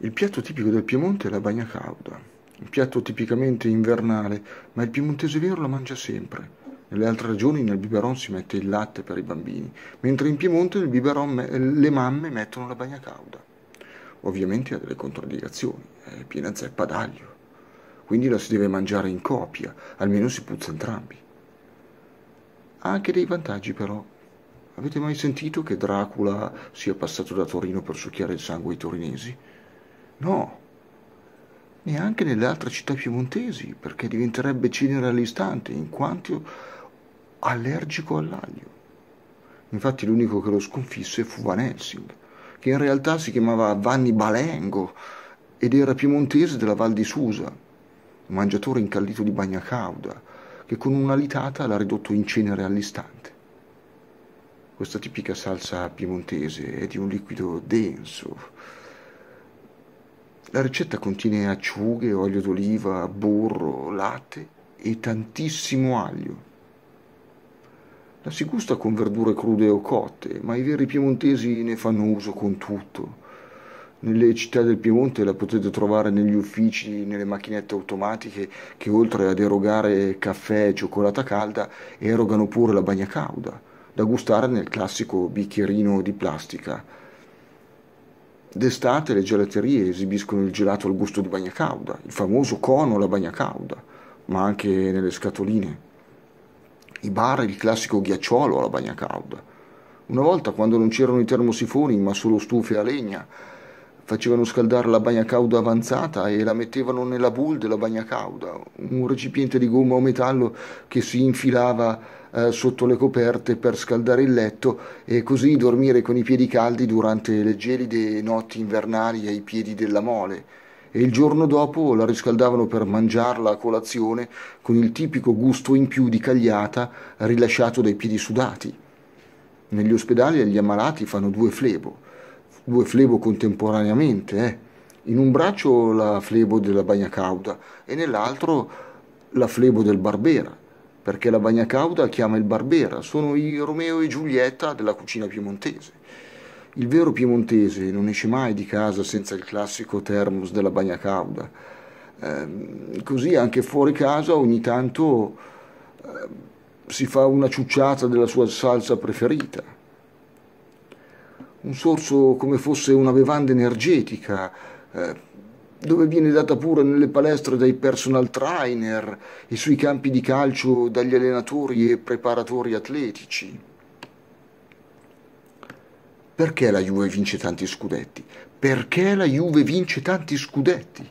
Il piatto tipico del Piemonte è la bagna cauda, un piatto tipicamente invernale, ma il piemontese vero la mangia sempre. Nelle altre regioni nel biberon si mette il latte per i bambini, mentre in Piemonte nel biberon le mamme mettono la bagna cauda. Ovviamente ha delle contraddicazioni, è piena zeppa d'aglio, quindi la si deve mangiare in copia, almeno si puzza entrambi. Ha anche dei vantaggi però, Avete mai sentito che Dracula sia passato da Torino per succhiare il sangue ai torinesi? No, neanche nelle altre città piemontesi, perché diventerebbe cenere all'istante, in quanto allergico all'aglio. Infatti l'unico che lo sconfisse fu Van Helsing, che in realtà si chiamava Vanni Balengo ed era piemontese della Val di Susa, un mangiatore incallito di bagnacauda, che con una litata l'ha ridotto in cenere all'istante. Questa tipica salsa piemontese è di un liquido denso, la ricetta contiene acciughe, olio d'oliva, burro, latte e tantissimo aglio. La si gusta con verdure crude o cotte, ma i veri piemontesi ne fanno uso con tutto. Nelle città del Piemonte la potete trovare negli uffici, nelle macchinette automatiche che oltre ad erogare caffè e cioccolata calda erogano pure la bagna cauda, da gustare nel classico bicchierino di plastica D'estate le gelaterie esibiscono il gelato al gusto di bagna cauda, il famoso cono alla bagna cauda, ma anche nelle scatoline. I bar il classico ghiacciolo alla bagna cauda. Una volta, quando non c'erano i termosifoni, ma solo stufe a legna, facevano scaldare la bagna cauda avanzata e la mettevano nella boule della bagna cauda, un recipiente di gomma o metallo che si infilava eh, sotto le coperte per scaldare il letto e così dormire con i piedi caldi durante le gelide notti invernali ai piedi della mole. E il giorno dopo la riscaldavano per mangiarla a colazione con il tipico gusto in più di cagliata rilasciato dai piedi sudati. Negli ospedali gli ammalati fanno due flebo, due flebo contemporaneamente, eh. In un braccio la flebo della bagna cauda e nell'altro la flebo del barbera perché la bagna cauda chiama il Barbera, sono i Romeo e Giulietta della cucina piemontese. Il vero piemontese non esce mai di casa senza il classico thermos della bagna cauda. Ehm, così anche fuori casa ogni tanto eh, si fa una ciucciata della sua salsa preferita. Un sorso come fosse una bevanda energetica, eh, dove viene data pure nelle palestre dai personal trainer e sui campi di calcio dagli allenatori e preparatori atletici. Perché la Juve vince tanti scudetti? Perché la Juve vince tanti scudetti?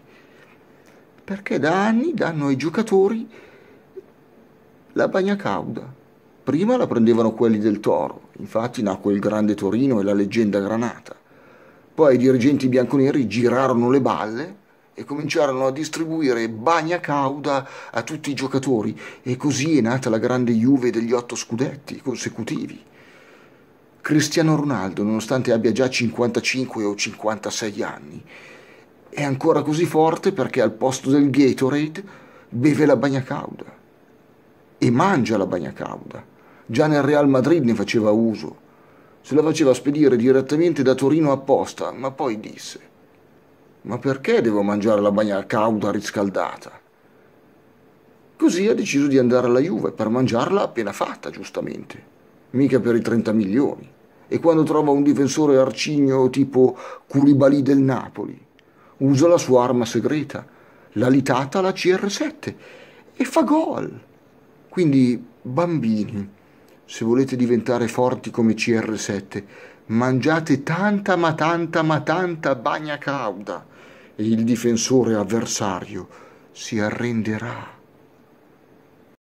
Perché da anni danno ai giocatori la bagna cauda. Prima la prendevano quelli del Toro, infatti nacque il grande Torino e la leggenda Granata. Poi i dirigenti bianconeri girarono le balle e cominciarono a distribuire bagna cauda a tutti i giocatori e così è nata la grande Juve degli otto scudetti consecutivi. Cristiano Ronaldo, nonostante abbia già 55 o 56 anni, è ancora così forte perché al posto del Gatorade beve la bagna cauda e mangia la bagna cauda. Già nel Real Madrid ne faceva uso. Se la faceva spedire direttamente da Torino apposta, ma poi disse ma perché devo mangiare la bagna cauda riscaldata? Così ha deciso di andare alla Juve per mangiarla appena fatta, giustamente, mica per i 30 milioni. E quando trova un difensore arcigno tipo Curibali del Napoli, usa la sua arma segreta, la litata alla CR7, e fa gol. Quindi, bambini, se volete diventare forti come CR7, mangiate tanta ma tanta ma tanta bagna cauda e il difensore avversario si arrenderà